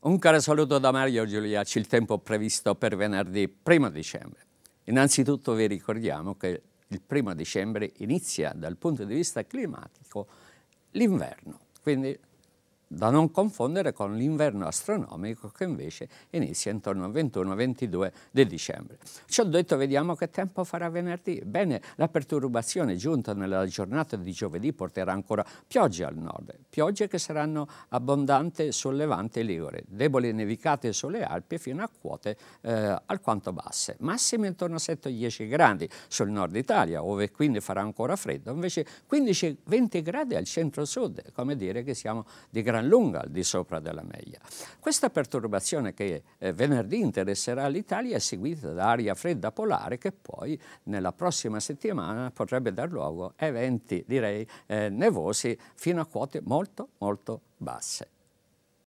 Un caro saluto da Mario Giuliacci, il tempo previsto per venerdì 1 dicembre. Innanzitutto vi ricordiamo che il 1 dicembre inizia dal punto di vista climatico l'inverno, quindi da non confondere con l'inverno astronomico che invece inizia intorno al 21-22 di dicembre. Ci ho detto vediamo che tempo farà venerdì. Bene, la perturbazione giunta nella giornata di giovedì porterà ancora piogge al nord, piogge che saranno abbondanti sul Levante e Ligure, deboli nevicate sulle Alpi fino a quote eh, alquanto basse, massime intorno a 7-10 gradi sul nord Italia, dove quindi farà ancora freddo, invece 15-20 gradi al centro-sud, come dire che siamo di grado gran lunga al di sopra della media. Questa perturbazione che eh, venerdì interesserà l'Italia è seguita da aria fredda polare che poi nella prossima settimana potrebbe dar luogo a eventi, direi, eh, nevosi fino a quote molto, molto basse.